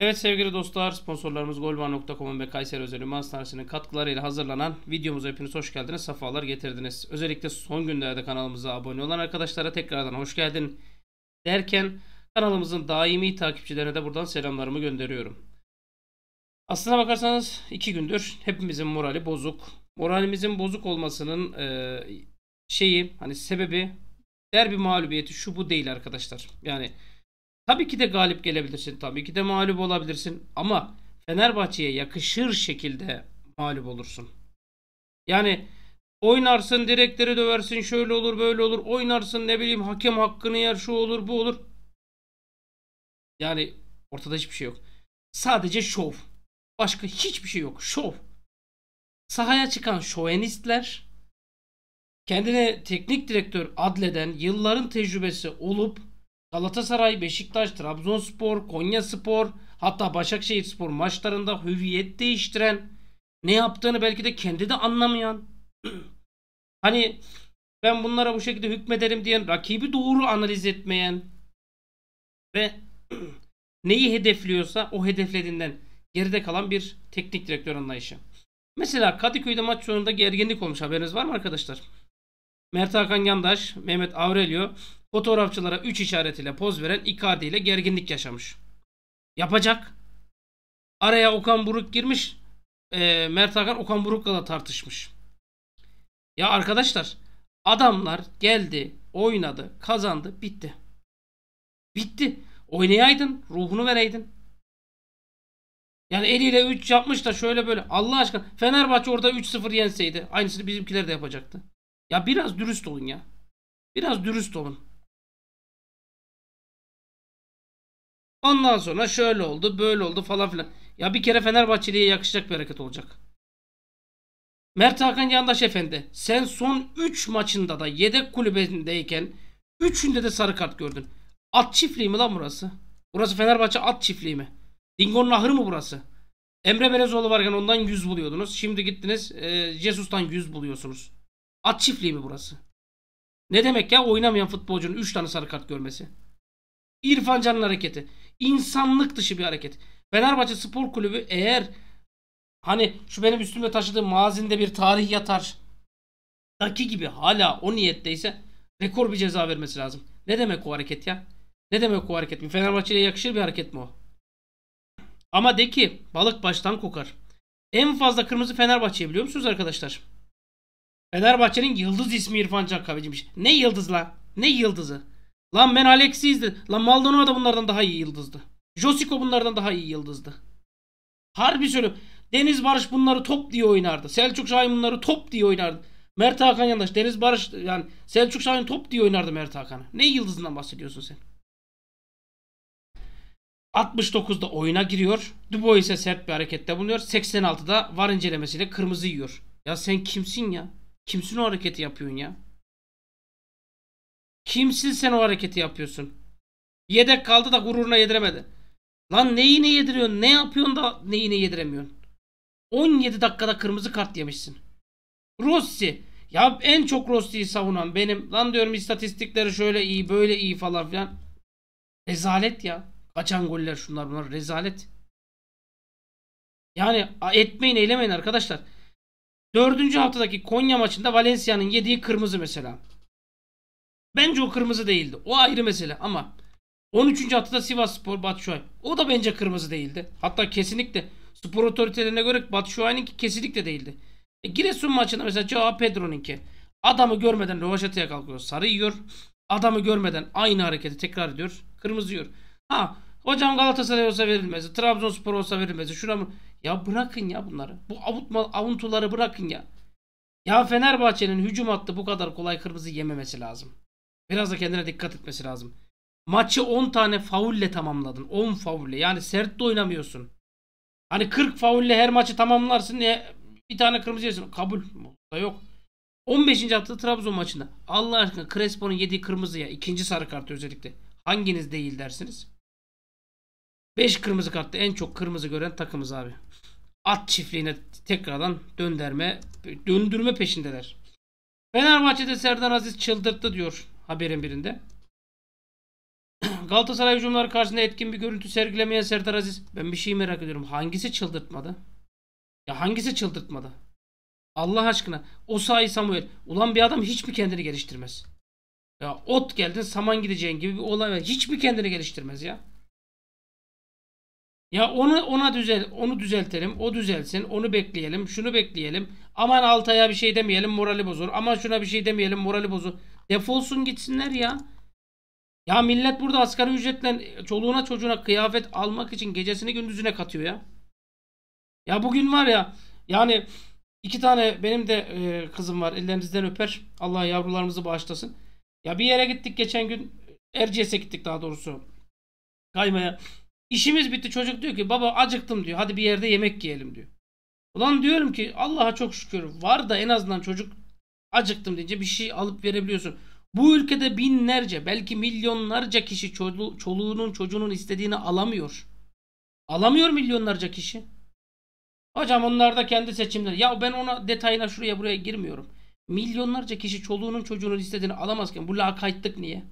Evet sevgili dostlar sponsorlarımız golban.com'un ve Kayseri Özel Ümans Tanrısı'nın katkılarıyla hazırlanan videomuza hepiniz hoş geldiniz. Safalar getirdiniz. Özellikle son günlerde kanalımıza abone olan arkadaşlara tekrardan hoş geldin derken kanalımızın daimi takipçilerine de buradan selamlarımı gönderiyorum. Aslına bakarsanız iki gündür hepimizin morali bozuk. Moralimizin bozuk olmasının e, şeyi hani sebebi derbi mağlubiyeti şu bu değil arkadaşlar. Yani Tabii ki de galip gelebilirsin. Tabii ki de mağlup olabilirsin. Ama Fenerbahçe'ye yakışır şekilde mağlup olursun. Yani oynarsın direkleri döversin şöyle olur böyle olur. Oynarsın ne bileyim hakem hakkını yer şu olur bu olur. Yani ortada hiçbir şey yok. Sadece şov. Başka hiçbir şey yok. Şov. Sahaya çıkan şovenistler kendine teknik direktör adleden yılların tecrübesi olup Galatasaray, Beşiktaş, Trabzonspor, Konyaspor hatta Başakşehirspor maçlarında hüviyet değiştiren ne yaptığını belki de kendi de anlamayan hani ben bunlara bu şekilde hükmederim diyen rakibi doğru analiz etmeyen ve neyi hedefliyorsa o hedeflediğinden geride kalan bir teknik direktör anlayışı. Mesela Kadıköy'de maç sonunda gerginlik olmuş haberiniz var mı arkadaşlar? Mert Hakan Yandaş, Mehmet Aurelio Fotoğrafçılara 3 işaretiyle poz veren Icardi ile gerginlik yaşamış. Yapacak. Araya Okan Buruk girmiş. E, Mert Hakan Okan Buruk'la da tartışmış. Ya arkadaşlar adamlar geldi, oynadı, kazandı, bitti. Bitti. Oynayaydın, ruhunu vereydin. Yani eliyle 3 yapmış da şöyle böyle. Allah aşkına Fenerbahçe orada 3-0 yenseydi aynısını bizimkiler de yapacaktı. Ya biraz dürüst olun ya. Biraz dürüst olun. Ondan sonra şöyle oldu böyle oldu falan filan. Ya bir kere Fenerbahçeli'ye yakışacak bir hareket olacak. Mert Hakan Yandaş Efendi sen son 3 maçında da yedek kulübesindeyken 3'ünde de sarı kart gördün. At çiftliği mi lan burası? Burası Fenerbahçe at çiftliği mi? Dingo'nun ahırı mı burası? Emre Belezoğlu varken ondan 100 buluyordunuz. Şimdi gittiniz e, Jesus'tan 100 buluyorsunuz. At çiftliği mi burası? Ne demek ya oynamayan futbolcunun 3 tane sarı kart görmesi? İrfan Can'ın hareketi insanlık dışı bir hareket. Fenerbahçe Spor Kulübü eğer hani şu benim üstümde taşıdığım mazinde bir tarih yatar daki gibi hala o niyetteyse rekor bir ceza vermesi lazım. Ne demek o hareket ya? Ne demek o hareket? Fenerbahçe'ye yakışır bir hareket mi o? Ama de ki balık baştan kokar. En fazla kırmızı Fenerbahçe'ye biliyor musunuz arkadaşlar? Fenerbahçe'nin yıldız ismi İrfan Can Kahveci'miş. Ne yıldız la? Ne yıldızı? Lan ben Alex'i izledim. Lan Maldonado bunlardan daha iyi yıldızdı. Josiko bunlardan daha iyi yıldızdı. Harbi söylüyorum. Deniz Barış bunları top diye oynardı. Selçuk Şahin bunları top diye oynardı. Mert Hakan yandaş. Deniz Barış yani Selçuk Şahin top diye oynardı Mert Hakan'ı. Ne yıldızından bahsediyorsun sen? 69'da oyuna giriyor. Dubois ise sert bir harekette bulunuyor. 86'da var incelemesiyle kırmızı yiyor. Ya sen kimsin ya? Kimsin o hareketi yapıyorsun ya? Kimsin sen o hareketi yapıyorsun? Yedek kaldı da gururuna yediremedi. Lan neyine yediriyorsun? Ne yapıyorsun da neyine yediremiyorsun? 17 dakikada kırmızı kart yemişsin. Rossi. Ya en çok Rossi'yi savunan benim. Lan diyorum istatistikleri şöyle iyi böyle iyi falan filan. Rezalet ya. Kaçan goller şunlar bunlar. Rezalet. Yani etmeyin eylemeyin arkadaşlar. Dördüncü haftadaki Konya maçında Valencia'nın yediği kırmızı mesela. Bence o kırmızı değildi. O ayrı mesele ama 13. haftada Sivas Spor Batşuay. O da bence kırmızı değildi. Hatta kesinlikle spor otoritelerine göre Batşuay'ınki kesinlikle değildi. E, Giresun maçında mesela cevap Pedro'nunki. Adamı görmeden rövaşatıya kalkıyor. Sarı yiyor. Adamı görmeden aynı hareketi tekrar ediyor. Kırmızı yiyor. Ha hocam Galatasaray olsa verilmezdi. Trabzonspor olsa verilmezdi. Şuna mı? Ya bırakın ya bunları. Bu avutma, avuntuları bırakın ya. Ya Fenerbahçe'nin hücum hattı bu kadar kolay kırmızı yememesi lazım. Biraz da kendine dikkat etmesi lazım. Maçı 10 tane faulle tamamladın. 10 faulle. Yani sert de oynamıyorsun. Hani 40 faulle her maçı tamamlarsın diye bir tane kırmızı yersin. Kabul. Da yok. 15. hafta Trabzon maçında. Allah aşkına Crespo'nun yediği kırmızıya ikinci sarı kartı özellikle. Hanginiz değil dersiniz? 5 kırmızı kartta en çok kırmızı gören takımız abi. At çiftliğine tekrardan dönderme, döndürme peşindeler. Fenerbahçe'de Serdar Aziz çıldırttı diyor haberin birinde. Galatasaray hücumları karşısında etkin bir görüntü sergilemeyen Serdar Aziz. Ben bir şey merak ediyorum. Hangisi çıldırtmadı? Ya hangisi çıldırtmadı? Allah aşkına. O sahi Samuel. Ulan bir adam hiç mi kendini geliştirmez? Ya ot geldin saman gideceğin gibi bir olay var. Hiç mi kendini geliştirmez ya? Ya onu ona düzel onu düzeltelim. O düzelsin. Onu bekleyelim. Şunu bekleyelim. Aman Altay'a bir şey demeyelim morali bozur. Aman şuna bir şey demeyelim morali bozur. Defolsun gitsinler ya. Ya millet burada asgari ücretle çoluğuna çocuğuna kıyafet almak için gecesini gündüzüne katıyor ya. Ya bugün var ya yani iki tane benim de e, kızım var ellerinizden öper. Allah yavrularımızı bağışlasın. Ya bir yere gittik geçen gün Erciyes'e gittik daha doğrusu. Kaymaya. İşimiz bitti çocuk diyor ki baba acıktım diyor. Hadi bir yerde yemek yiyelim diyor. Ulan diyorum ki Allah'a çok şükür var da en azından çocuk acıktım deyince bir şey alıp verebiliyorsun. Bu ülkede binlerce belki milyonlarca kişi çoluğunun çocuğunun istediğini alamıyor. Alamıyor milyonlarca kişi. Hocam onlar da kendi seçimleri. Ya ben ona detayına şuraya buraya girmiyorum. Milyonlarca kişi çoluğunun çocuğunun istediğini alamazken bu lakaytlık niye?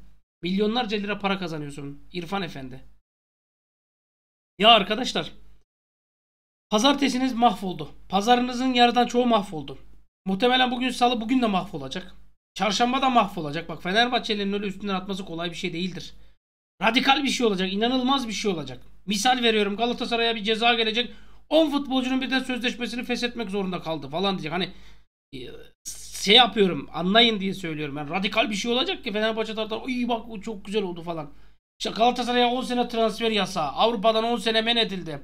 Milyonlarca lira para kazanıyorsun İrfan Efendi. Ya arkadaşlar. Pazartesiniz mahvoldu. Pazarınızın yarıdan çoğu mahvoldu. Muhtemelen bugün salı bugün de mahvolacak. Çarşamba da mahvolacak. Bak Fenerbahçe'nin öyle üstünden atması kolay bir şey değildir. Radikal bir şey olacak. inanılmaz bir şey olacak. Misal veriyorum Galatasaray'a bir ceza gelecek. 10 futbolcunun birden sözleşmesini feshetmek zorunda kaldı falan diyecek. Hani e, şey yapıyorum anlayın diye söylüyorum. Yani radikal bir şey olacak ki Fenerbahçe taraftarı iyi bak bu çok güzel oldu falan. İşte Galatasaray'a 10 sene transfer yasağı. Avrupa'dan 10 sene men edildi.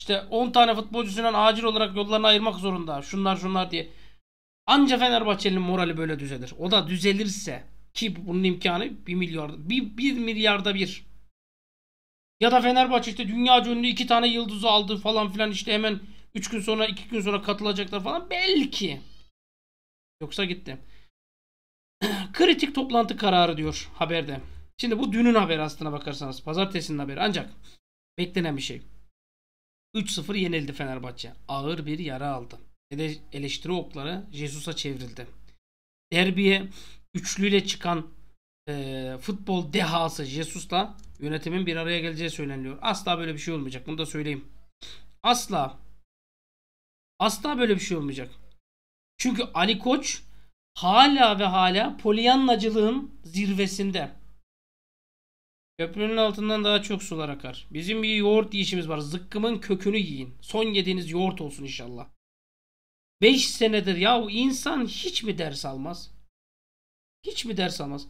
İşte 10 tane futbolcusundan acil olarak yollarını ayırmak zorunda. Şunlar şunlar diye. Anca Fenerbahçe'nin morali böyle düzelir. O da düzelirse ki bunun imkanı 1 milyarda 1, 1 milyarda bir. Ya da Fenerbahçe işte dünya ünlü iki tane yıldızı aldı falan filan işte hemen 3 gün sonra 2 gün sonra katılacaklar falan belki. Yoksa gitti. Kritik toplantı kararı diyor haberde. Şimdi bu dünün haberi aslına bakarsanız. Pazartesinin haberi ancak beklenen bir şey. 3-0 yenildi Fenerbahçe. Ağır bir yara aldı. Eleştiri okları Jesus'a çevrildi. Derbiye üçlüyle çıkan e, futbol dehası Jesus'la yönetimin bir araya geleceği söyleniliyor. Asla böyle bir şey olmayacak. Bunu da söyleyeyim. Asla. Asla böyle bir şey olmayacak. Çünkü Ali Koç hala ve hala polyanlacılığın zirvesinde. Köprünün altından daha çok sular akar. Bizim bir yoğurt yiyişimiz var. Zıkkımın kökünü yiyin. Son yediğiniz yoğurt olsun inşallah. Beş senedir yahu insan hiç mi ders almaz? Hiç mi ders almaz?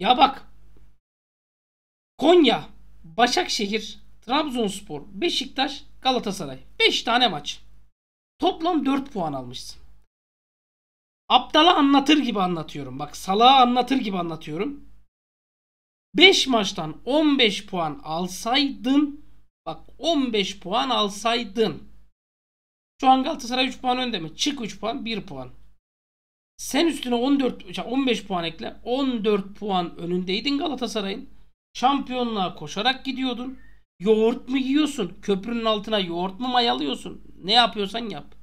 Ya bak. Konya, Başakşehir, Trabzonspor, Beşiktaş, Galatasaray. Beş tane maç. Toplam dört puan almışsın. Aptala anlatır gibi anlatıyorum. Bak salağa anlatır gibi anlatıyorum. 5 maçtan 15 puan alsaydın bak 15 puan alsaydın şu an Galatasaray 3 puan önde mi? Çık 3 puan 1 puan. Sen üstüne 14 15 puan ekle. 14 puan önündeydin Galatasaray'ın. Şampiyonluğa koşarak gidiyordun. Yoğurt mu yiyorsun? Köprünün altına yoğurt mu mayalıyorsun? Ne yapıyorsan yap.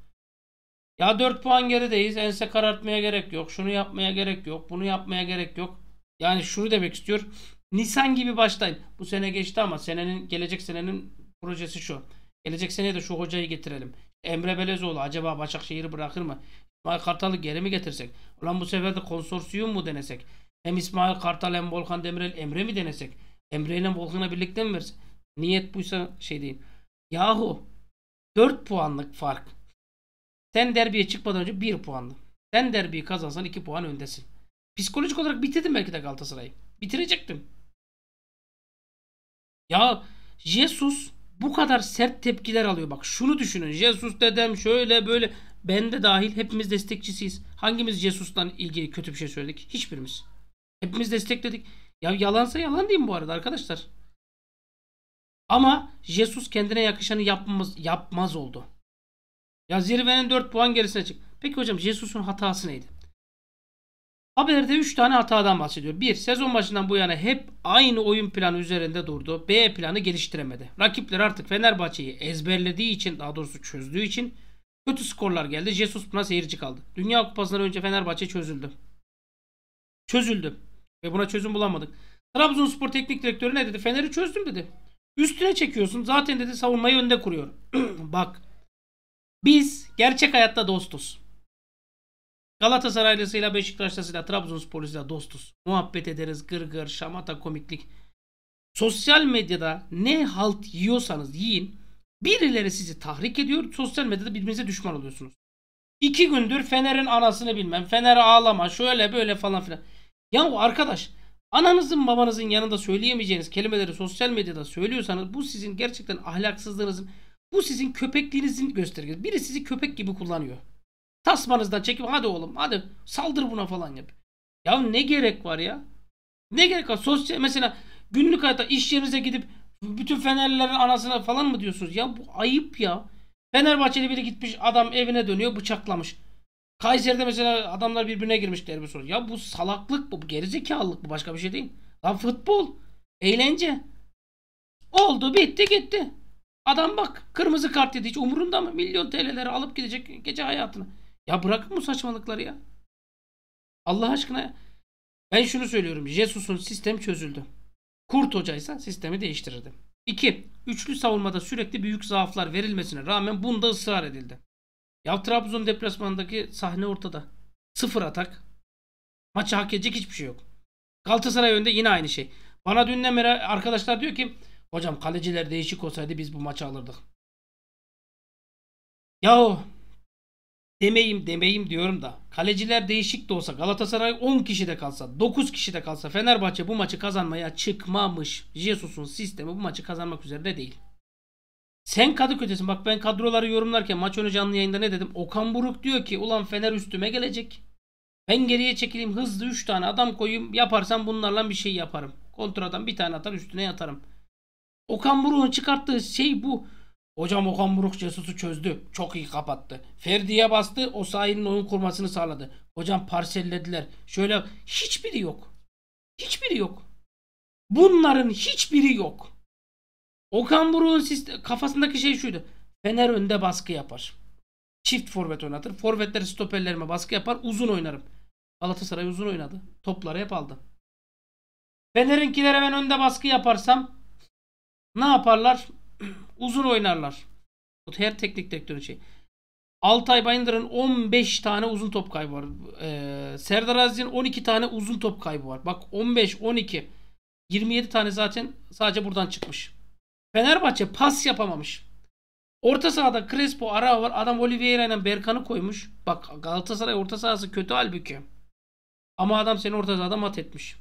Ya 4 puan gerideyiz. Ense karartmaya gerek yok. Şunu yapmaya gerek yok. Bunu yapmaya gerek yok. Yani şunu demek istiyor. Nisan gibi başlayın. Bu sene geçti ama senenin gelecek senenin projesi şu. Gelecek seneye de şu hocayı getirelim. Emre Belezoğlu acaba Başakşehir'i bırakır mı? İsmail Kartal'ı geri mi getirsek? Ulan bu sefer de konsorsiyum mu denesek? Hem İsmail Kartal hem Volkan Demirel Emre mi denesek? Emre ile Volkan'a birlikte mi versin? Niyet buysa şey değil. Yahu 4 puanlık fark. Sen derbiye çıkmadan önce 1 puanlı. Sen derbiyi kazansan 2 puan öndesin. Psikolojik olarak bitirdim belki de Galatasaray'ı. Bitirecektim. Ya Jesus bu kadar sert tepkiler alıyor. Bak şunu düşünün. Jesus dedem şöyle böyle. Ben de dahil hepimiz destekçisiyiz. Hangimiz Jesus'tan ilgili kötü bir şey söyledik? Hiçbirimiz. Hepimiz destekledik. Ya yalansa yalan diyeyim bu arada arkadaşlar. Ama Jesus kendine yakışanı yapmaz, yapmaz oldu. Ya zirvenin 4 puan gerisine çık. Peki hocam Jesus'un hatası neydi? Haberde 3 tane hatadan bahsediyor. 1. Sezon başından bu yana hep aynı oyun planı üzerinde durdu. B planı geliştiremedi. Rakipler artık Fenerbahçe'yi ezberlediği için daha doğrusu çözdüğü için kötü skorlar geldi. Jesus buna seyirci kaldı. Dünya Kupası'ndan önce Fenerbahçe çözüldü. Çözüldü. Ve buna çözüm bulamadık. Trabzonspor teknik direktörü ne dedi? Fener'i çözdüm dedi. Üstüne çekiyorsun. Zaten dedi savunmayı önde kuruyor. Bak. Biz gerçek hayatta dostuz. Galatasaraylısıyla, Beşiktaşlısıyla, Trabzonsporlusuyla dostuz. Muhabbet ederiz, gırgır, gır, şamata, komiklik. Sosyal medyada ne halt yiyorsanız yiyin. Birileri sizi tahrik ediyor. Sosyal medyada birbirinize düşman oluyorsunuz. İki gündür Fener'in anasını bilmem. Fener'e ağlama şöyle böyle falan filan. Ya arkadaş ananızın babanızın yanında söyleyemeyeceğiniz kelimeleri sosyal medyada söylüyorsanız bu sizin gerçekten ahlaksızlığınızın bu sizin köpekliğinizin göstergesi. Biri sizi köpek gibi kullanıyor tasmanızdan çekip hadi oğlum hadi saldır buna falan yap. Ya ne gerek var ya? Ne gerek var? Sosyal mesela günlük hayatta iş yerinize gidip bütün Fenerlilerin anasına falan mı diyorsunuz? Ya bu ayıp ya. Fenerbahçeli biri gitmiş adam evine dönüyor bıçaklamış. Kayseri'de mesela adamlar birbirine girmiş derbi soru. Ya bu salaklık bu, bu gerizekalılık bu başka bir şey değil. Lan futbol, eğlence. Oldu bitti gitti. Adam bak kırmızı kart yedi hiç umurunda mı? Milyon TL'leri alıp gidecek gece hayatını. Ya bırakın bu saçmalıkları ya. Allah aşkına Ben şunu söylüyorum. Jesus'un sistem çözüldü. Kurt hocaysa sistemi değiştirirdi. 2. Üçlü savunmada sürekli büyük zaaflar verilmesine rağmen bunda ısrar edildi. Ya Trabzon deplasmanındaki sahne ortada. Sıfır atak. Maçı hak edecek hiçbir şey yok. Galatasaray önde yine aynı şey. Bana dün de arkadaşlar diyor ki hocam kaleciler değişik olsaydı biz bu maçı alırdık. Yahu demeyim demeyim diyorum da. Kaleciler değişik de olsa Galatasaray 10 kişi de kalsa 9 kişi de kalsa Fenerbahçe bu maçı kazanmaya çıkmamış. Jesus'un sistemi bu maçı kazanmak üzere değil. Sen Kadıköy'desin. Bak ben kadroları yorumlarken maç önü canlı yayında ne dedim? Okan Buruk diyor ki ulan Fener üstüme gelecek. Ben geriye çekileyim hızlı 3 tane adam koyayım. Yaparsam bunlarla bir şey yaparım. Kontradan bir tane atar üstüne yatarım. Okan Buruk'un çıkarttığı şey bu. Hocam Okan Buruk Cesus'u çözdü. Çok iyi kapattı. Ferdi'ye bastı. O sahinin oyun kurmasını sağladı. Hocam parsellediler. Şöyle hiçbiri yok. Hiçbiri yok. Bunların hiçbiri yok. Okan Buruk'un kafasındaki şey şuydu. Fener önde baskı yapar. Çift forvet oynatır. forvetler stoperlerime baskı yapar. Uzun oynarım. Galatasaray uzun oynadı. Topları hep aldı. Fener'inkilere ben önde baskı yaparsam ne yaparlar? Uzun oynarlar. Bu her teknik direktörün şey. Altay Bayındır'ın 15 tane uzun top kaybı var. Ee, Serdar Aziz'in 12 tane uzun top kaybı var. Bak 15, 12, 27 tane zaten sadece buradan çıkmış. Fenerbahçe pas yapamamış. Orta sahada Crespo ara var. Adam Oliveira ile Berkan'ı koymuş. Bak Galatasaray orta sahası kötü halbuki. Ama adam seni orta sahada mat etmiş.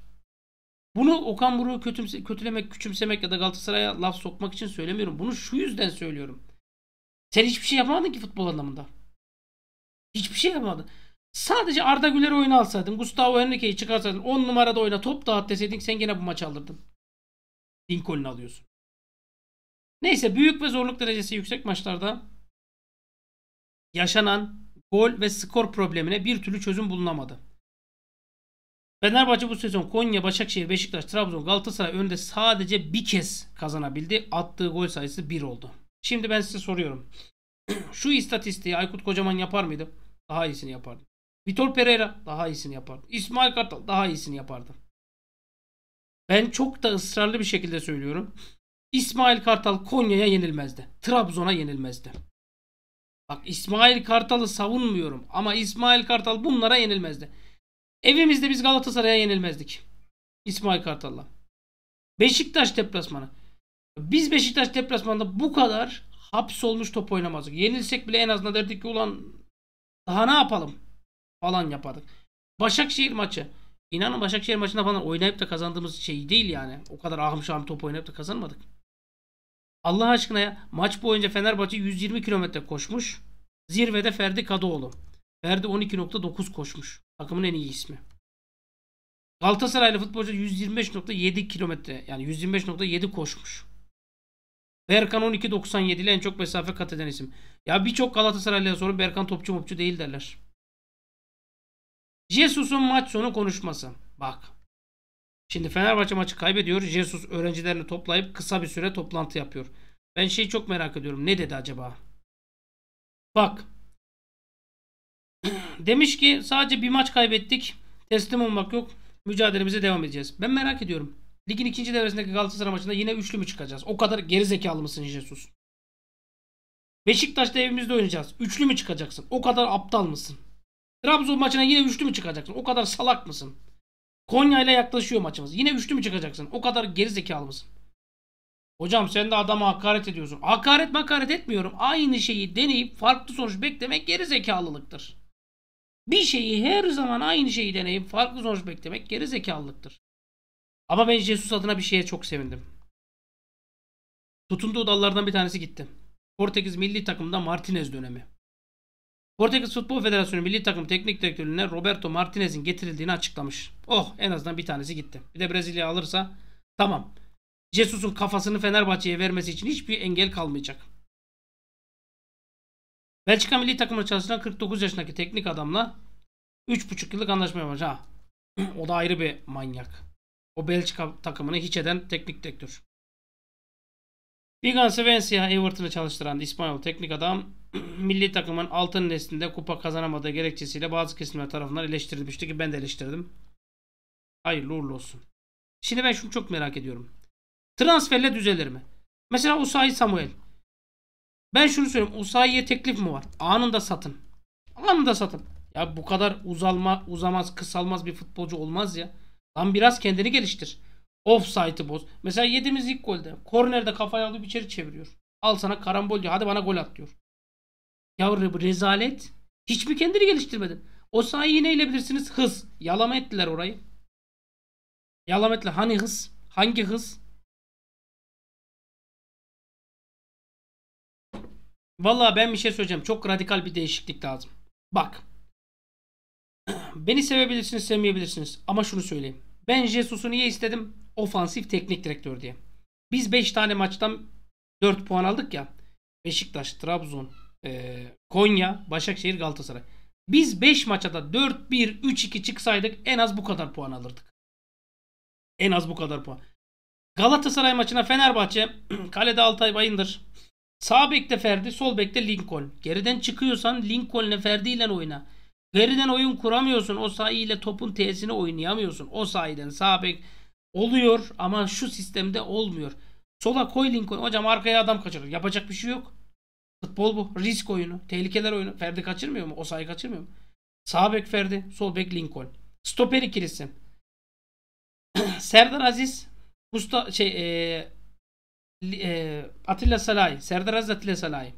Bunu Okan Buruk'u kötülemek, küçümsemek ya da Galatasaray'a laf sokmak için söylemiyorum. Bunu şu yüzden söylüyorum. Sen hiçbir şey yapamadın ki futbol anlamında. Hiçbir şey yapamadın. Sadece Arda Güler'i oyuna alsaydın, Gustavo Henrique'yi çıkarsaydın, 10 numarada oyna, top dağıt deseydin sen gene bu maçı alırdın. Lincoln'u alıyorsun. Neyse büyük ve zorluk derecesi yüksek maçlarda yaşanan gol ve skor problemine bir türlü çözüm bulunamadı. Fenerbahçe bu sezon Konya, Başakşehir, Beşiktaş, Trabzon, Galatasaray önünde sadece bir kez kazanabildi. Attığı gol sayısı 1 oldu. Şimdi ben size soruyorum. Şu istatistiği Aykut Kocaman yapar mıydı? Daha iyisini yapardı. Vitor Pereira daha iyisini yapardı. İsmail Kartal daha iyisini yapardı. Ben çok da ısrarlı bir şekilde söylüyorum. İsmail Kartal Konya'ya yenilmezdi. Trabzon'a yenilmezdi. Bak İsmail Kartal'ı savunmuyorum ama İsmail Kartal bunlara yenilmezdi. Evimizde biz Galatasaray'a yenilmezdik. İsmail Kartal'la. Beşiktaş deplasmanı. Biz Beşiktaş deplasmanında bu kadar hapsolmuş top oynamazdık. Yenilsek bile en azından derdik ki ulan daha ne yapalım falan yapardık. Başakşehir maçı. İnanın Başakşehir maçında falan oynayıp da kazandığımız şey değil yani. O kadar ahmış şahım top oynayıp da kazanmadık. Allah aşkına ya maç boyunca Fenerbahçe 120 kilometre koşmuş. Zirvede Ferdi Kadıoğlu. Ferdi 12.9 koşmuş. Takımın en iyi ismi. Galatasaraylı futbolcu 125.7 kilometre yani 125.7 koşmuş. Berkan 12.97 ile en çok mesafe kat eden isim. Ya birçok Galatasaraylı'ya sorun Berkan topçu mopçu değil derler. Jesus'un maç sonu konuşması. Bak. Şimdi Fenerbahçe maçı kaybediyor. Jesus öğrencilerini toplayıp kısa bir süre toplantı yapıyor. Ben şeyi çok merak ediyorum. Ne dedi acaba? Bak. Demiş ki sadece bir maç kaybettik. Teslim olmak yok. Mücadelemize devam edeceğiz. Ben merak ediyorum. Ligin ikinci devresindeki Galatasaray maçında yine üçlü mü çıkacağız? O kadar geri zekalı mısın Jesus? Beşiktaş'ta evimizde oynayacağız. Üçlü mü çıkacaksın? O kadar aptal mısın? Trabzon maçına yine üçlü mü çıkacaksın? O kadar salak mısın? Konya ile yaklaşıyor maçımız. Yine üçlü mü çıkacaksın? O kadar geri zekalı mısın? Hocam sen de adama hakaret ediyorsun. Hakaret makaret etmiyorum. Aynı şeyi deneyip farklı sonuç beklemek geri zekalılıktır. Bir şeyi her zaman aynı şeyi deneyip farklı sonuç beklemek geri zekalılıktır. Ama ben Jesus adına bir şeye çok sevindim. Tutunduğu dallardan bir tanesi gitti. Portekiz milli takımda Martinez dönemi. Portekiz Futbol Federasyonu milli takım teknik direktörlüğüne Roberto Martinez'in getirildiğini açıklamış. Oh en azından bir tanesi gitti. Bir de Brezilya alırsa tamam. Jesus'un kafasını Fenerbahçe'ye vermesi için hiçbir engel kalmayacak. Belçika milli takımı çalışan 49 yaşındaki teknik adamla 3,5 yıllık anlaşma yapmış. Ha. o da ayrı bir manyak. O Belçika takımını hiç eden teknik direktör. Vigan Svencia Everton'ı çalıştıran İspanyol teknik adam milli takımın altın neslinde kupa kazanamadığı gerekçesiyle bazı kesimler tarafından eleştirilmişti ki ben de eleştirdim. Hayırlı uğurlu olsun. Şimdi ben şunu çok merak ediyorum. Transferle düzelir mi? Mesela Usahi Samuel ben şunu söyleyeyim. Usayi'ye teklif mi var? Anında satın. Anında satın. Ya bu kadar uzalma, uzamaz, kısalmaz bir futbolcu olmaz ya. Lan biraz kendini geliştir. Offside'ı boz. Mesela yediğimiz ilk golde. Kornerde kafayı alıp içeri çeviriyor. Al sana karambol diyor. Hadi bana gol at diyor. Ya rezalet. Hiç mi kendini geliştirmedin? O sahiyi neyle bilirsiniz? Hız. Yalama ettiler orayı. Yalama ettiler. Hani hız? Hangi hız? Valla ben bir şey söyleyeceğim. Çok radikal bir değişiklik lazım. Bak. Beni sevebilirsiniz, sevmeyebilirsiniz. Ama şunu söyleyeyim. Ben Jesus'u niye istedim? Ofansif teknik direktör diye. Biz 5 tane maçtan 4 puan aldık ya. Beşiktaş, Trabzon, e, Konya, Başakşehir, Galatasaray. Biz 5 maçta da 4-1-3-2 çıksaydık en az bu kadar puan alırdık. En az bu kadar puan. Galatasaray maçına Fenerbahçe kalede Altay Bayındır. Sağ bekte Ferdi, sol bekte Lincoln. Geriden çıkıyorsan Lincoln'le Ferdi ile oyna. Geriden oyun kuramıyorsun. O sayıyla topun T'sini oynayamıyorsun. O sayeden sağ bek oluyor ama şu sistemde olmuyor. Sola koy Lincoln. Hocam arkaya adam kaçırır. Yapacak bir şey yok. Futbol bu. Risk oyunu. Tehlikeler oyunu. Ferdi kaçırmıyor mu? O sayı kaçırmıyor mu? Sağ bek Ferdi. Sol bek Lincoln. Stoper ikilisi. Serdar Aziz Musta şey e, e, Atilla Salay, Serdar Aziz Atilla Salay.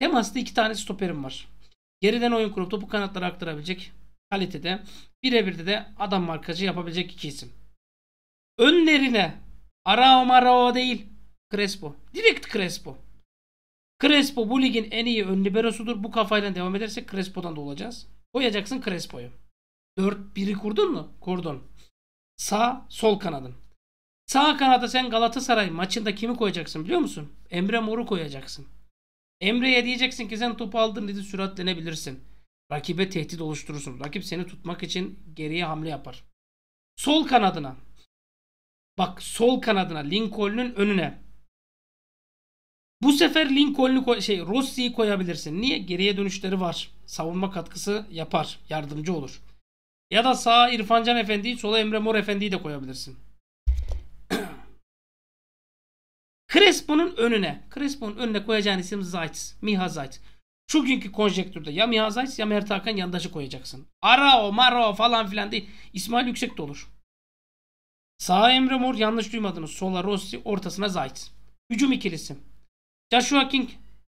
Temaslı iki tane stoperim var. Geriden oyun kurup topu kanatlara aktarabilecek kalitede. Birebir de de adam markacı yapabilecek iki isim. Önlerine Arao Marao değil Crespo. Direkt Crespo. Crespo bu ligin en iyi ön liberosudur. Bu kafayla devam edersek Crespo'dan da olacağız. Koyacaksın Crespo'yu. 4-1'i kurdun mu? Kurdun. Sağ sol kanadın. Sağ kanada sen Galatasaray maçında kimi koyacaksın biliyor musun? Emre Mor'u koyacaksın. Emre'ye diyeceksin ki sen topu aldın dedi süratlenebilirsin. Rakibe tehdit oluşturursun. Rakip seni tutmak için geriye hamle yapar. Sol kanadına. Bak sol kanadına Lincoln'un önüne. Bu sefer Lincoln'u koy, şey Rossi'yi koyabilirsin. Niye? Geriye dönüşleri var. Savunma katkısı yapar. Yardımcı olur. Ya da sağa İrfancan Efendi'yi sola Emre Mor Efendi'yi de koyabilirsin. Crespo'nun önüne. Crespo'nun önüne koyacağın isim Zayt. Miha Zayt. Çünkü konjektürde ya Miha Zayt ya Mert Hakan yandaşı koyacaksın. Arao, Marao falan filan değil. İsmail Yüksek de olur. Sağ Emre Mor yanlış duymadınız. Sola Rossi ortasına Zayt. Hücum ikilisi. Joshua King.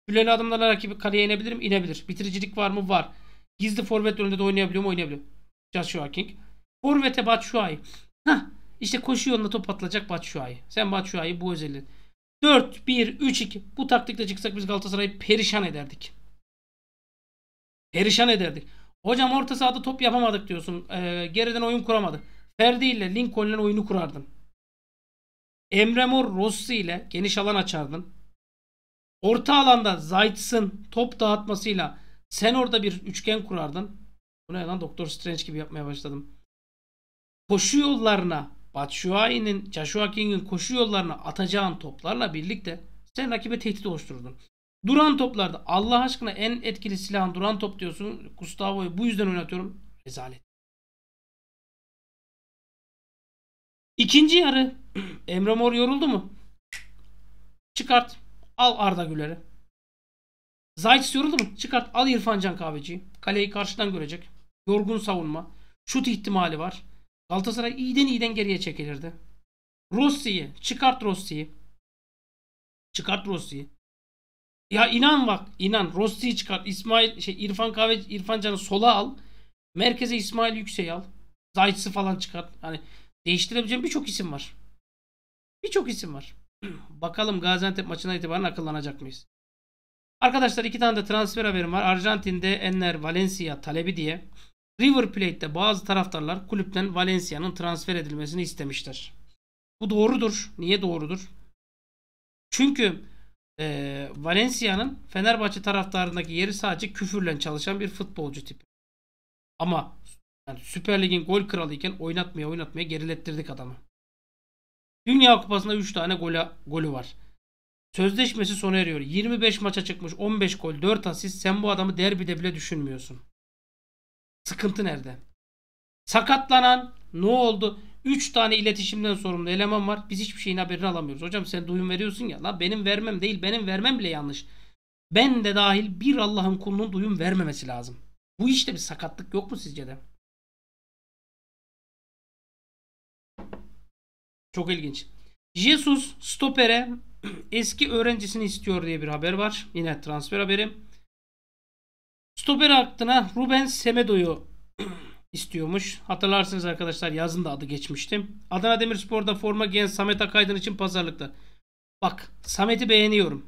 Hüleli adımlarla rakibi kaleye inebilir mi? İnebilir. Bitiricilik var mı? Var. Gizli forvet önünde de oynayabiliyor mu? Oynayabiliyor. Joshua King. Forvete Batshuayi. Hah. İşte koşu yolunda top atılacak Batshuayi. Sen Batshuayi bu özelliğin. 4-1-3-2 bu taktikte çıksak biz Galatasaray'ı perişan ederdik. Perişan ederdik. Hocam orta sahada top yapamadık diyorsun. Ee, geriden oyun kuramadı. Ferdi ile Lincoln ile oyunu kurardın. Emre Mor Rossi ile geniş alan açardın. Orta alanda Zayt'sın top dağıtmasıyla sen orada bir üçgen kurardın. Bu ne lan Doktor Strange gibi yapmaya başladım. Koşu yollarına Batshuayi'nin, Joshua King'in koşu yollarına atacağın toplarla birlikte sen rakibe tehdit oluşturdun. Duran toplarda Allah aşkına en etkili silahın duran top diyorsun. Gustavo'yu bu yüzden oynatıyorum. Rezalet. İkinci yarı Emre Mor yoruldu mu? Çıkart. Al Arda Güler'i. Zayt yoruldu mu? Çıkart. Al İrfan Can Kahveci'yi. Kaleyi karşıdan görecek. Yorgun savunma. Şut ihtimali var. Galatasaray iyiden iyiden geriye çekilirdi. Rossi'yi çıkart Rossi'yi. Çıkart Rossi'yi. Ya inan bak inan Rossi'yi çıkart. İsmail şey İrfan Kahve İrfan Can'ı sola al. Merkeze İsmail Yüksek'i al. Zayt'sı falan çıkart. Hani değiştirebileceğim birçok isim var. Birçok isim var. Bakalım Gaziantep maçına itibaren akıllanacak mıyız? Arkadaşlar iki tane de transfer haberim var. Arjantin'de Enner Valencia talebi diye. River Plate'de bazı taraftarlar kulüpten Valencia'nın transfer edilmesini istemiştir. Bu doğrudur. Niye doğrudur? Çünkü e, Valencia'nın Fenerbahçe taraftarındaki yeri sadece küfürle çalışan bir futbolcu tipi. Ama yani Süper Lig'in gol kralı iken oynatmaya oynatmaya gerilettirdik adamı. Dünya Kupası'nda 3 tane gola, golü var. Sözleşmesi sona eriyor. 25 maça çıkmış 15 gol 4 asist. Sen bu adamı derbide bile düşünmüyorsun. Sıkıntı nerede? Sakatlanan ne oldu? 3 tane iletişimden sorumlu eleman var. Biz hiçbir şeyin haberini alamıyoruz. Hocam sen duyum veriyorsun ya. La benim vermem değil. Benim vermem bile yanlış. Ben de dahil bir Allah'ın kulunun duyum vermemesi lazım. Bu işte bir sakatlık yok mu sizce de? Çok ilginç. Jesus stopere eski öğrencisini istiyor diye bir haber var. Yine transfer haberi. Stoper hakkına Ruben Semedo'yu istiyormuş. Hatırlarsınız arkadaşlar yazın da adı geçmiştim Adana Demirspor'da forma giyen Samet Akaydın için pazarlıkta. Bak Samet'i beğeniyorum.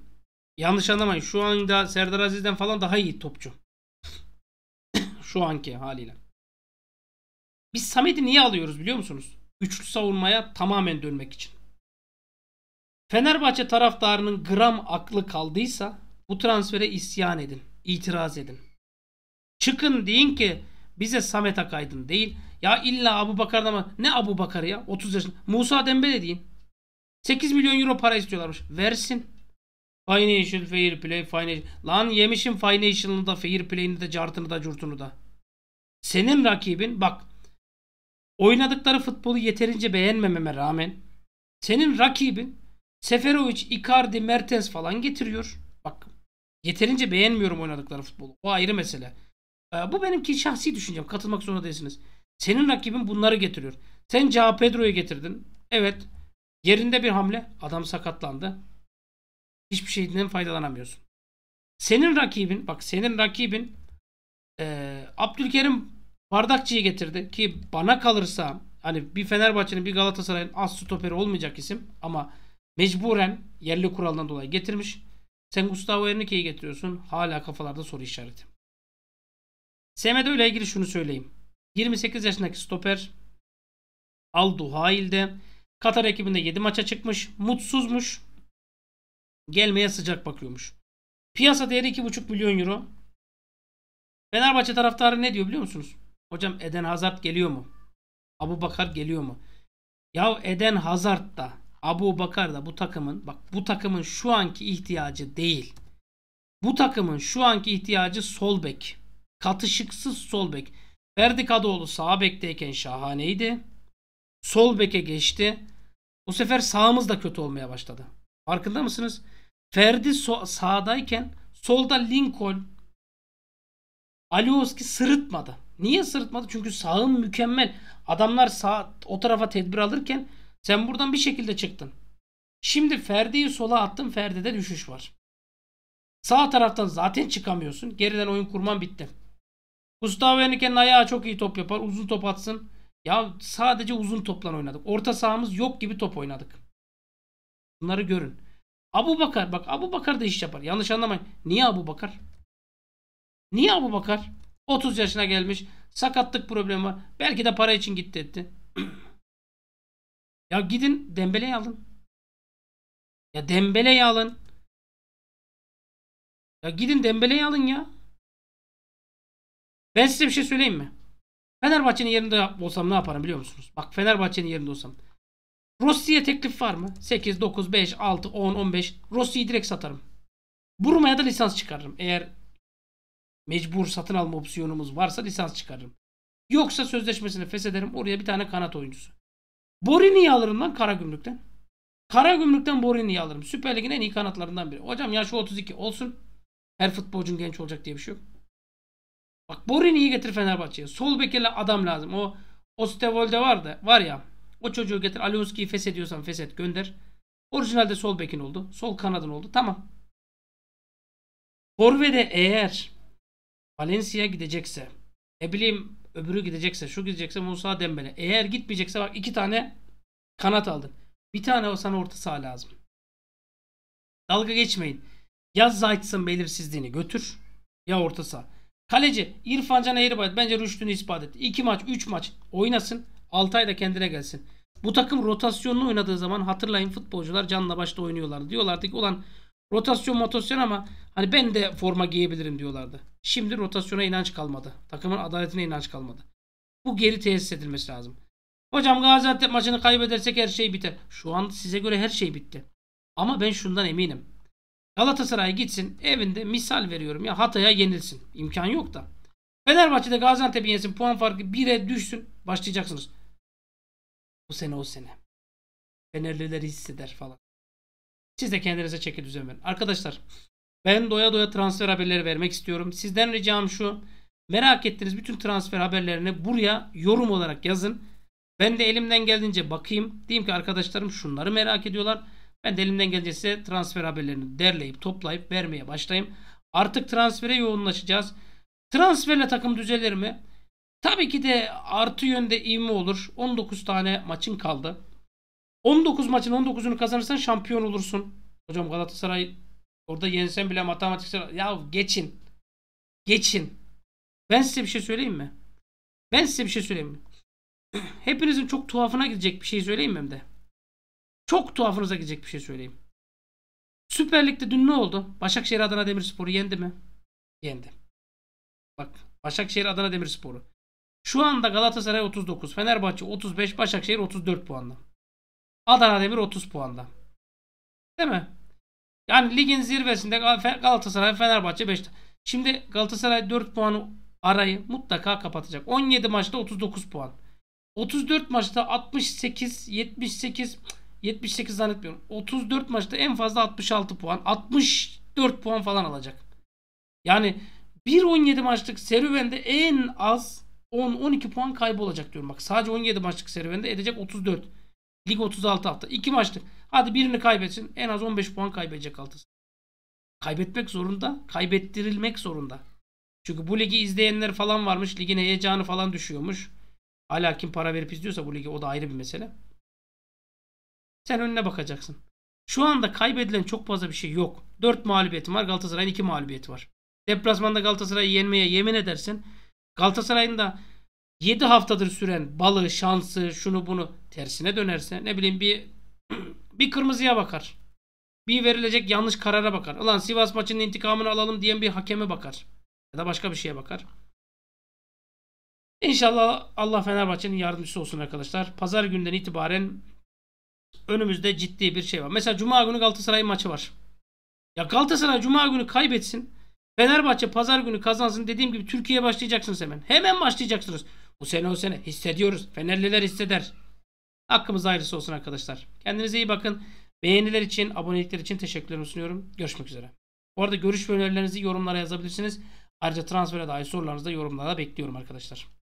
Yanlış anlamayın. Şu anda Serdar Aziz'den falan daha iyi topçu. Şu anki haliyle. Biz Samet'i niye alıyoruz biliyor musunuz? Üçlü savunmaya tamamen dönmek için. Fenerbahçe taraftarının gram aklı kaldıysa bu transfere isyan edin, itiraz edin. Çıkın deyin ki bize Samet Akaydın değil. Ya illa Abu Bakar ama ne Abu Bakar ya? 30 yaşında. Musa Dembele deyin. 8 milyon euro para istiyorlarmış. Versin. Financial fair play financial. Lan yemişim financial'ını da fair play'ini de cartını da curtunu da. Senin rakibin bak oynadıkları futbolu yeterince beğenmememe rağmen senin rakibin Seferovic, Icardi, Mertens falan getiriyor. Bak yeterince beğenmiyorum oynadıkları futbolu. O ayrı mesele. Ee, bu benimki şahsi düşüncem. Katılmak zorunda değilsiniz. Senin rakibin bunları getiriyor. Sen Cao Pedro'yu getirdin. Evet. Yerinde bir hamle. Adam sakatlandı. Hiçbir şeyden faydalanamıyorsun. Senin rakibin bak senin rakibin e, Abdülkerim Bardakçı'yı getirdi ki bana kalırsa hani bir Fenerbahçe'nin bir Galatasaray'ın az stoperi olmayacak isim ama mecburen yerli kuralından dolayı getirmiş. Sen Gustavo Henrique'yi getiriyorsun. Hala kafalarda soru işareti. Semedo ile ilgili şunu söyleyeyim. 28 yaşındaki stoper Aldu Hail'de Katar ekibinde 7 maça çıkmış. Mutsuzmuş. Gelmeye sıcak bakıyormuş. Piyasa değeri 2,5 milyon euro. Fenerbahçe taraftarı ne diyor biliyor musunuz? Hocam Eden Hazard geliyor mu? Abu Bakar geliyor mu? Ya Eden Hazard da Abu Bakar da bu takımın bak bu takımın şu anki ihtiyacı değil. Bu takımın şu anki ihtiyacı sol bek. Katışıksız sol bek. Ferdi Kadıoğlu sağ bekteyken şahaneydi. Sol beke geçti. Bu sefer sağımız da kötü olmaya başladı. Farkında mısınız? Ferdi so sağdayken solda Lincoln Alioski sırıtmadı. Niye sırıtmadı? Çünkü sağın mükemmel. Adamlar sağ o tarafa tedbir alırken sen buradan bir şekilde çıktın. Şimdi Ferdi'yi sola attın. Ferdi'de düşüş var. Sağ taraftan zaten çıkamıyorsun. Geriden oyun kurman bitti. Gustavo Henrique'nin ayağı çok iyi top yapar. Uzun top atsın. Ya sadece uzun toplan oynadık. Orta sahamız yok gibi top oynadık. Bunları görün. Abu Bakar. Bak Abu Bakar da iş yapar. Yanlış anlamayın. Niye Abu Bakar? Niye Abu Bakar? 30 yaşına gelmiş. Sakatlık problemi var. Belki de para için gitti etti. ya gidin Dembele'yi alın. Ya Dembele'yi alın. Ya gidin Dembele'yi alın ya. Ben size bir şey söyleyeyim mi? Fenerbahçe'nin yerinde olsam ne yaparım biliyor musunuz? Bak Fenerbahçe'nin yerinde olsam. Rossi'ye teklif var mı? 8, 9, 5, 6, 10, 15. Rossi'yi direkt satarım. Burma'ya da lisans çıkarırım. Eğer mecbur satın alma opsiyonumuz varsa lisans çıkarırım. Yoksa sözleşmesini feshederim. Oraya bir tane kanat oyuncusu. Borini'yi alırım lan kara Kara Karagümrük'ten Borini'yi alırım. Süper Lig'in en iyi kanatlarından biri. Hocam yaşı 32 olsun. Her futbolcun genç olacak diye bir şey yok. Bak iyi getir Fenerbahçe'ye. Sol bekele adam lazım. O Ostevolde vardı, var ya. O çocuğu getir. Alioski'yi feshediyorsan feshet gönder. Orijinalde sol bekin oldu. Sol kanadın oldu. Tamam. Forve'de eğer Valencia gidecekse ne bileyim öbürü gidecekse şu gidecekse Musa Dembele. Eğer gitmeyecekse bak iki tane kanat aldın. Bir tane o sana orta saha lazım. Dalga geçmeyin. Ya Zayt'sın belirsizliğini götür ya orta saha. Kaleci İrfan Can Eğribayat bence rüştünü ispat etti. 2 maç 3 maç oynasın. 6 ayda kendine gelsin. Bu takım rotasyonlu oynadığı zaman hatırlayın futbolcular canla başla oynuyorlar Diyorlardı ki ulan rotasyon motosyon ama hani ben de forma giyebilirim diyorlardı. Şimdi rotasyona inanç kalmadı. Takımın adaletine inanç kalmadı. Bu geri tesis edilmesi lazım. Hocam Gaziantep maçını kaybedersek her şey biter. Şu an size göre her şey bitti. Ama ben şundan eminim. Galatasaray gitsin evinde misal veriyorum ya Hatay'a yenilsin. İmkan yok da. Fenerbahçe'de Gaziantep'i yensin puan farkı 1'e düşsün. Başlayacaksınız. Bu sene o sene. Fenerliler hisseder falan. Siz de kendinize çeki düzen verin. Arkadaşlar ben doya doya transfer haberleri vermek istiyorum. Sizden ricam şu. Merak ettiğiniz bütün transfer haberlerini buraya yorum olarak yazın. Ben de elimden geldiğince bakayım. Diyeyim ki arkadaşlarım şunları merak ediyorlar. Ben de elimden gelecekse transfer haberlerini derleyip toplayıp vermeye başlayayım. Artık transfere yoğunlaşacağız. Transferle takım düzelir mi? Tabii ki de artı yönde ivme olur. 19 tane maçın kaldı. 19 maçın 19'unu kazanırsan şampiyon olursun. Hocam Galatasaray orada yensen bile matematiksel ya geçin. Geçin. Ben size bir şey söyleyeyim mi? Ben size bir şey söyleyeyim mi? Hepinizin çok tuhafına gidecek bir şey söyleyeyim mi hem de? Çok tuhafınıza gidecek bir şey söyleyeyim. Süper Lig'de dün ne oldu? Başakşehir Adana Demirspor'u yendi mi? Yendi. Bak Başakşehir Adana Demirspor'u. Şu anda Galatasaray 39, Fenerbahçe 35, Başakşehir 34 puanda. Adana Demir 30 puanda. Değil mi? Yani ligin zirvesinde Galatasaray, Fenerbahçe 5. Şimdi Galatasaray 4 puanı arayı mutlaka kapatacak. 17 maçta 39 puan. 34 maçta 68, 78 78 zannetmiyorum. 34 maçta en fazla 66 puan. 64 puan falan alacak. Yani 1-17 maçlık serüvende en az 10-12 puan kaybı olacak diyorum. Bak sadece 17 maçlık serüvende edecek 34. Lig 36 hafta. 2 maçlık. Hadi birini kaybetsin. En az 15 puan kaybedecek altısı. Kaybetmek zorunda. Kaybettirilmek zorunda. Çünkü bu ligi izleyenler falan varmış. Ligin heyecanı falan düşüyormuş. Hala kim para verip izliyorsa bu ligi o da ayrı bir mesele. Sen önüne bakacaksın. Şu anda kaybedilen çok fazla bir şey yok. 4 mağlubiyetim var. Galatasaray'ın 2 mağlubiyeti var. Deplasmanda Galatasaray'ı yenmeye yemin edersin. Galatasaray'ın da 7 haftadır süren balı, şansı, şunu bunu tersine dönerse ne bileyim bir bir kırmızıya bakar. Bir verilecek yanlış karara bakar. Ulan Sivas maçının intikamını alalım diyen bir hakeme bakar. Ya da başka bir şeye bakar. İnşallah Allah Fenerbahçe'nin yardımcısı olsun arkadaşlar. Pazar günden itibaren önümüzde ciddi bir şey var. Mesela Cuma günü Galatasaray maçı var. Ya Galatasaray Cuma günü kaybetsin. Fenerbahçe pazar günü kazansın. Dediğim gibi Türkiye'ye başlayacaksınız hemen. Hemen başlayacaksınız. Bu sene o sene hissediyoruz. Fenerliler hisseder. Hakkımız ayrısı olsun arkadaşlar. Kendinize iyi bakın. Beğeniler için, abonelikler için teşekkürlerimi sunuyorum. Görüşmek üzere. Bu arada görüş ve önerilerinizi yorumlara yazabilirsiniz. Ayrıca transfere dair sorularınızı da yorumlara bekliyorum arkadaşlar.